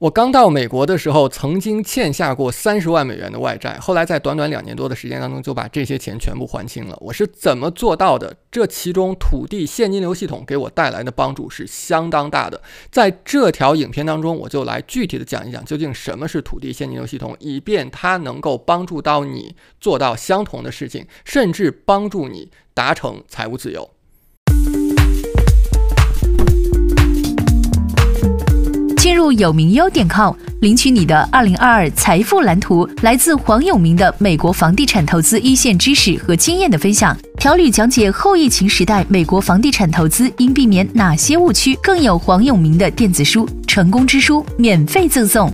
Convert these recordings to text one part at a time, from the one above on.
我刚到美国的时候，曾经欠下过三十万美元的外债，后来在短短两年多的时间当中，就把这些钱全部还清了。我是怎么做到的？这其中土地现金流系统给我带来的帮助是相当大的。在这条影片当中，我就来具体的讲一讲，究竟什么是土地现金流系统，以便它能够帮助到你做到相同的事情，甚至帮助你达成财务自由。有明优点 com 领取你的二零二二财富蓝图，来自黄永明的美国房地产投资一线知识和经验的分享，条理讲解后疫情时代美国房地产投资应避免哪些误区，更有黄永明的电子书《成功之书》免费赠送。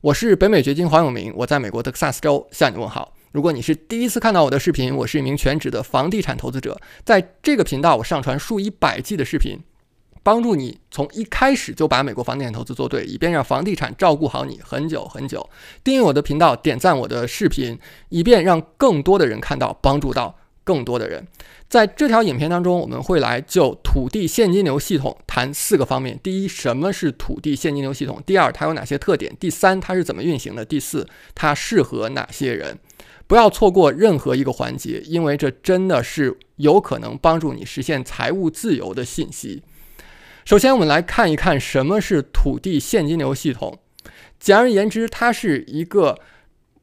我是北美掘金黄永明，我在美国德克萨斯州向你问好。如果你是第一次看到我的视频，我是一名全职的房地产投资者，在这个频道我上传数以百计的视频，帮助你从一开始就把美国房地产投资做对，以便让房地产照顾好你很久很久。订阅我的频道，点赞我的视频，以便让更多的人看到，帮助到更多的人。在这条影片当中，我们会来就土地现金流系统谈四个方面：第一，什么是土地现金流系统；第二，它有哪些特点；第三，它是怎么运行的；第四，它适合哪些人。不要错过任何一个环节，因为这真的是有可能帮助你实现财务自由的信息。首先，我们来看一看什么是土地现金流系统。简而言之，它是一个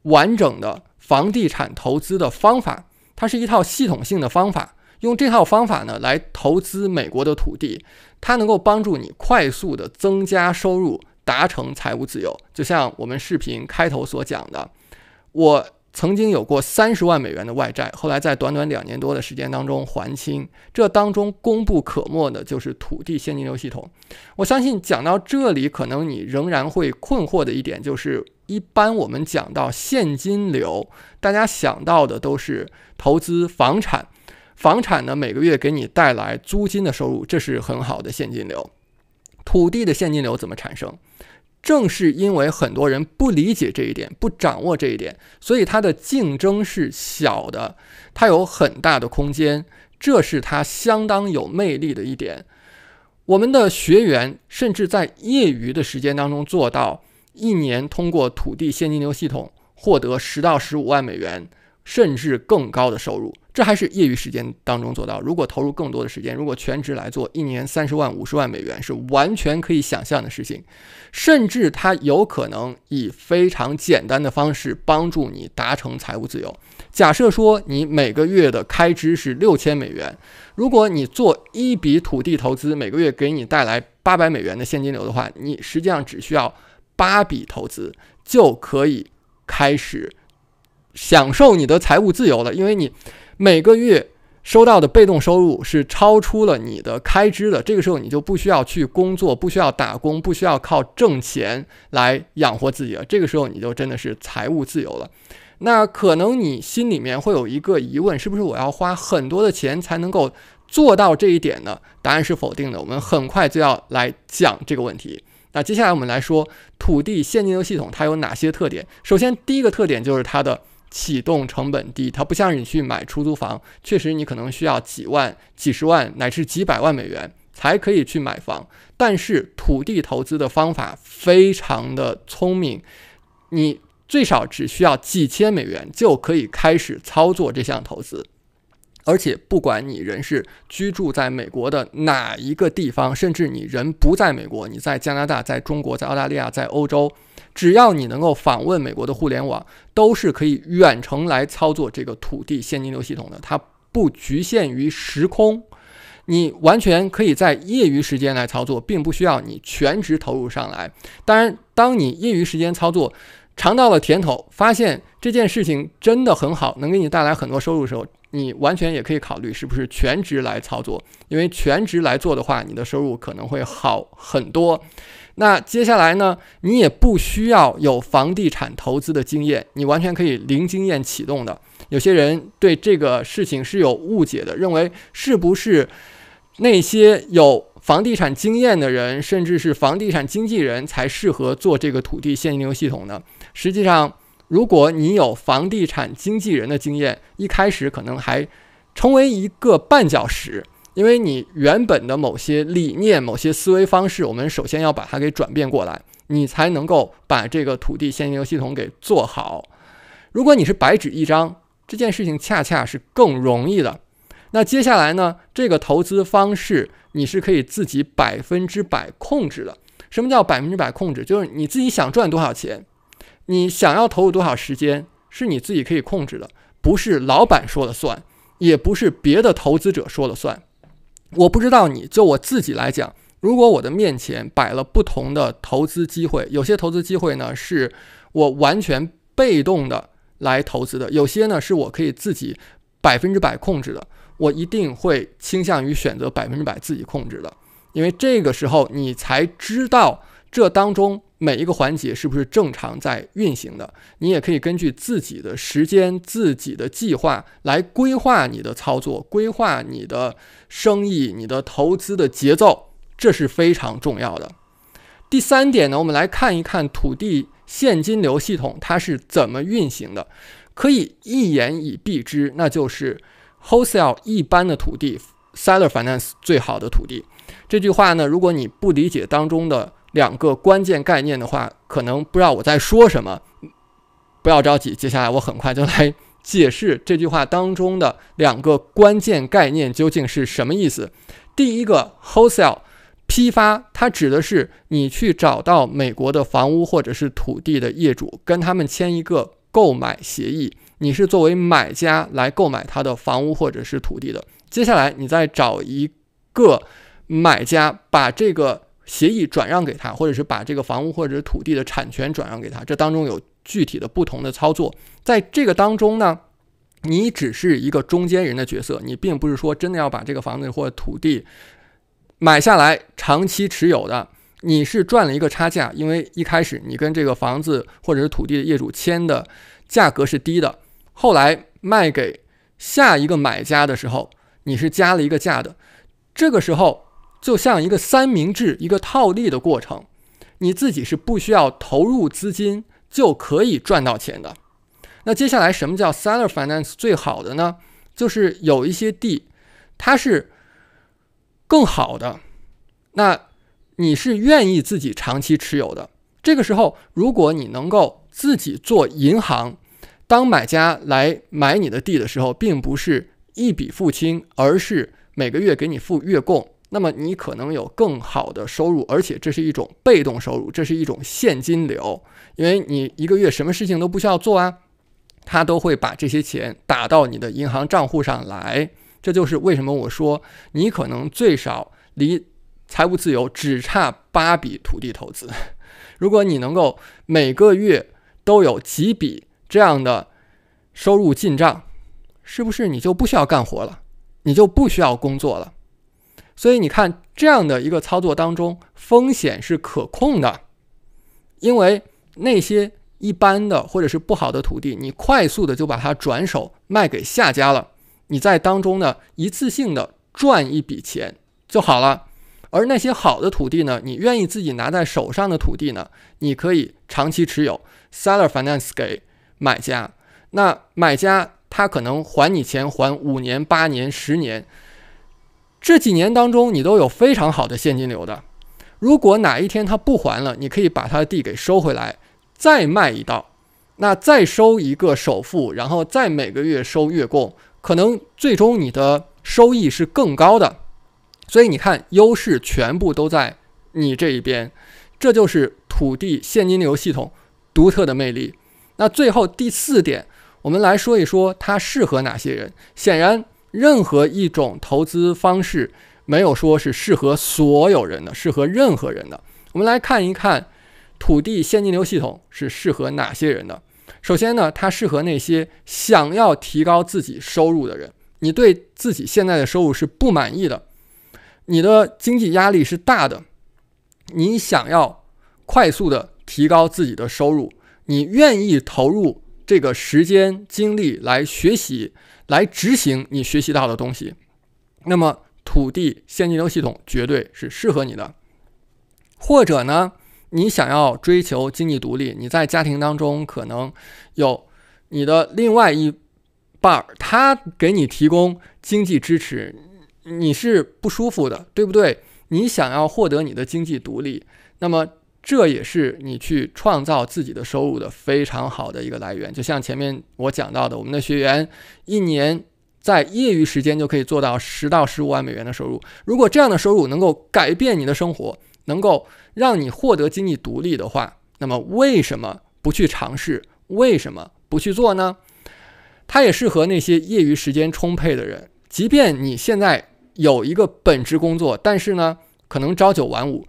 完整的房地产投资的方法，它是一套系统性的方法。用这套方法呢，来投资美国的土地，它能够帮助你快速的增加收入，达成财务自由。就像我们视频开头所讲的，我。曾经有过三十万美元的外债，后来在短短两年多的时间当中还清。这当中功不可没的就是土地现金流系统。我相信讲到这里，可能你仍然会困惑的一点就是，一般我们讲到现金流，大家想到的都是投资房产，房产呢每个月给你带来租金的收入，这是很好的现金流。土地的现金流怎么产生？正是因为很多人不理解这一点，不掌握这一点，所以它的竞争是小的，它有很大的空间，这是它相当有魅力的一点。我们的学员甚至在业余的时间当中做到一年通过土地现金流系统获得十到十五万美元，甚至更高的收入。这还是业余时间当中做到。如果投入更多的时间，如果全职来做，一年三十万、五十万美元是完全可以想象的事情。甚至他有可能以非常简单的方式帮助你达成财务自由。假设说你每个月的开支是六千美元，如果你做一笔土地投资，每个月给你带来八百美元的现金流的话，你实际上只需要八笔投资就可以开始享受你的财务自由了，因为你。每个月收到的被动收入是超出了你的开支的，这个时候你就不需要去工作，不需要打工，不需要靠挣钱来养活自己了。这个时候你就真的是财务自由了。那可能你心里面会有一个疑问，是不是我要花很多的钱才能够做到这一点呢？答案是否定的。我们很快就要来讲这个问题。那接下来我们来说土地现金流系统它有哪些特点？首先第一个特点就是它的。启动成本低，它不像你去买出租房，确实你可能需要几万、几十万乃至几百万美元才可以去买房。但是土地投资的方法非常的聪明，你最少只需要几千美元就可以开始操作这项投资。而且，不管你人是居住在美国的哪一个地方，甚至你人不在美国，你在加拿大、在中国、在澳大利亚、在欧洲，只要你能够访问美国的互联网，都是可以远程来操作这个土地现金流系统的。它不局限于时空，你完全可以在业余时间来操作，并不需要你全职投入上来。当然，当你业余时间操作，尝到了甜头，发现这件事情真的很好，能给你带来很多收入的时候。你完全也可以考虑是不是全职来操作，因为全职来做的话，你的收入可能会好很多。那接下来呢，你也不需要有房地产投资的经验，你完全可以零经验启动的。有些人对这个事情是有误解的，认为是不是那些有房地产经验的人，甚至是房地产经纪人才适合做这个土地现金流系统呢？实际上，如果你有房地产经纪人的经验，一开始可能还成为一个绊脚石，因为你原本的某些理念、某些思维方式，我们首先要把它给转变过来，你才能够把这个土地现金流系统给做好。如果你是白纸一张，这件事情恰恰是更容易的。那接下来呢，这个投资方式你是可以自己百分之百控制的。什么叫百分之百控制？就是你自己想赚多少钱。你想要投入多少时间是你自己可以控制的，不是老板说了算，也不是别的投资者说了算。我不知道你就我自己来讲，如果我的面前摆了不同的投资机会，有些投资机会呢是我完全被动的来投资的，有些呢是我可以自己百分之百控制的。我一定会倾向于选择百分之百自己控制的，因为这个时候你才知道这当中。每一个环节是不是正常在运行的？你也可以根据自己的时间、自己的计划来规划你的操作，规划你的生意、你的投资的节奏，这是非常重要的。第三点呢，我们来看一看土地现金流系统它是怎么运行的，可以一言以蔽之，那就是 wholesale 一般的土地，seller finance 最好的土地。这句话呢，如果你不理解当中的。两个关键概念的话，可能不知道我在说什么，不要着急，接下来我很快就来解释这句话当中的两个关键概念究竟是什么意思。第一个，wholesale 批发，它指的是你去找到美国的房屋或者是土地的业主，跟他们签一个购买协议，你是作为买家来购买他的房屋或者是土地的。接下来，你再找一个买家，把这个。协议转让给他，或者是把这个房屋或者土地的产权转让给他，这当中有具体的不同的操作。在这个当中呢，你只是一个中间人的角色，你并不是说真的要把这个房子或者土地买下来长期持有的。你是赚了一个差价，因为一开始你跟这个房子或者是土地的业主签的价格是低的，后来卖给下一个买家的时候，你是加了一个价的。这个时候。就像一个三明治，一个套利的过程，你自己是不需要投入资金就可以赚到钱的。那接下来，什么叫 seller finance 最好的呢？就是有一些地，它是更好的。那你是愿意自己长期持有的。这个时候，如果你能够自己做银行，当买家来买你的地的时候，并不是一笔付清，而是每个月给你付月供。那么你可能有更好的收入，而且这是一种被动收入，这是一种现金流，因为你一个月什么事情都不需要做啊，他都会把这些钱打到你的银行账户上来。这就是为什么我说你可能最少离财务自由只差八笔土地投资。如果你能够每个月都有几笔这样的收入进账，是不是你就不需要干活了，你就不需要工作了？所以你看，这样的一个操作当中，风险是可控的，因为那些一般的或者是不好的土地，你快速的就把它转手卖给下家了，你在当中呢一次性的赚一笔钱就好了。而那些好的土地呢，你愿意自己拿在手上的土地呢，你可以长期持有，seller finance 给买家，那买家他可能还你钱，还五年、八年、十年。这几年当中，你都有非常好的现金流的。如果哪一天他不还了，你可以把他的地给收回来，再卖一道，那再收一个首付，然后再每个月收月供，可能最终你的收益是更高的。所以你看，优势全部都在你这一边，这就是土地现金流系统独特的魅力。那最后第四点，我们来说一说它适合哪些人。显然。任何一种投资方式，没有说是适合所有人的，适合任何人的。我们来看一看，土地现金流系统是适合哪些人的？首先呢，它适合那些想要提高自己收入的人。你对自己现在的收入是不满意的，你的经济压力是大的，你想要快速的提高自己的收入，你愿意投入这个时间精力来学习。来执行你学习到的东西，那么土地现金流系统绝对是适合你的。或者呢，你想要追求经济独立，你在家庭当中可能有你的另外一半儿，他给你提供经济支持，你是不舒服的，对不对？你想要获得你的经济独立，那么。这也是你去创造自己的收入的非常好的一个来源。就像前面我讲到的，我们的学员一年在业余时间就可以做到十到十五万美元的收入。如果这样的收入能够改变你的生活，能够让你获得经济独立的话，那么为什么不去尝试？为什么不去做呢？它也适合那些业余时间充沛的人。即便你现在有一个本职工作，但是呢，可能朝九晚五。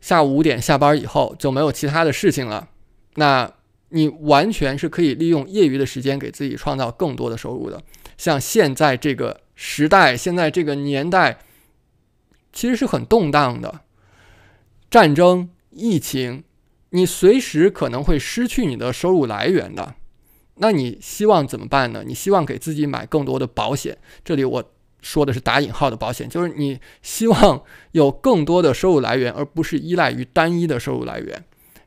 下午五点下班以后就没有其他的事情了，那你完全是可以利用业余的时间给自己创造更多的收入的。像现在这个时代，现在这个年代，其实是很动荡的，战争、疫情，你随时可能会失去你的收入来源的。那你希望怎么办呢？你希望给自己买更多的保险？这里我。说的是打引号的保险，就是你希望有更多的收入来源，而不是依赖于单一的收入来源。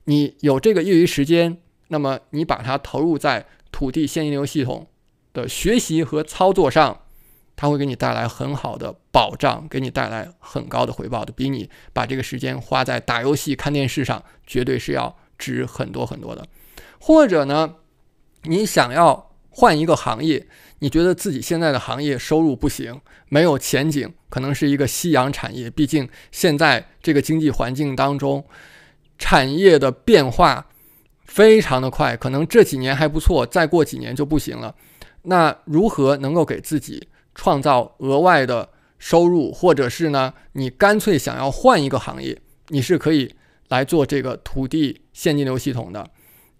你有这个业余时间，那么你把它投入在土地现金流系统的学习和操作上，它会给你带来很好的保障，给你带来很高的回报的，比你把这个时间花在打游戏、看电视上，绝对是要值很多很多的。或者呢，你想要。换一个行业，你觉得自己现在的行业收入不行，没有前景，可能是一个夕阳产业。毕竟现在这个经济环境当中，产业的变化非常的快，可能这几年还不错，再过几年就不行了。那如何能够给自己创造额外的收入，或者是呢，你干脆想要换一个行业，你是可以来做这个土地现金流系统的。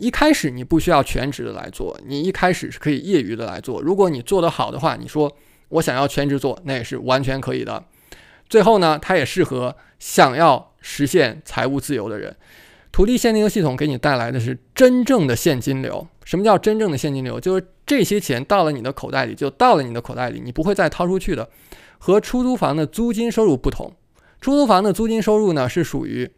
一开始你不需要全职的来做，你一开始是可以业余的来做。如果你做得好的话，你说我想要全职做，那也是完全可以的。最后呢，它也适合想要实现财务自由的人。土地现金流系统给你带来的是真正的现金流。什么叫真正的现金流？就是这些钱到了你的口袋里，就到了你的口袋里，你不会再掏出去的。和出租房的租金收入不同，出租房的租金收入呢是属于。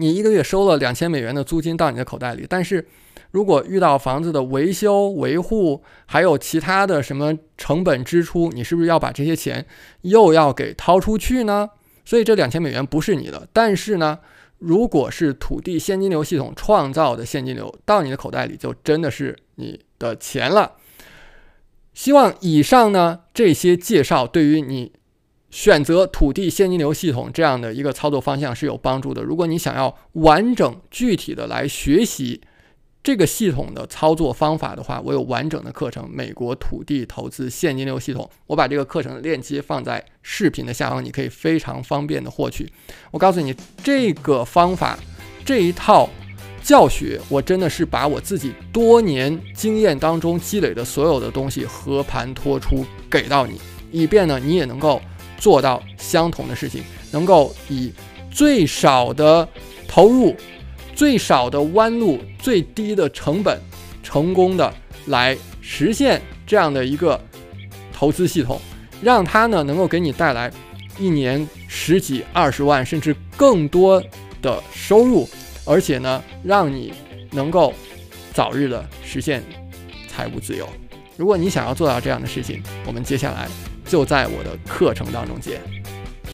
你一个月收了两千美元的租金到你的口袋里，但是如果遇到房子的维修维护，还有其他的什么成本支出，你是不是要把这些钱又要给掏出去呢？所以这两千美元不是你的，但是呢，如果是土地现金流系统创造的现金流到你的口袋里，就真的是你的钱了。希望以上呢这些介绍对于你。选择土地现金流系统这样的一个操作方向是有帮助的。如果你想要完整具体的来学习这个系统的操作方法的话，我有完整的课程《美国土地投资现金流系统》，我把这个课程的链接放在视频的下方，你可以非常方便的获取。我告诉你，这个方法这一套教学，我真的是把我自己多年经验当中积累的所有的东西和盘托出给到你，以便呢你也能够。做到相同的事情，能够以最少的投入、最少的弯路、最低的成本，成功的来实现这样的一个投资系统，让它呢能够给你带来一年十几、二十万甚至更多的收入，而且呢让你能够早日的实现财务自由。如果你想要做到这样的事情，我们接下来。就在我的课程当中见。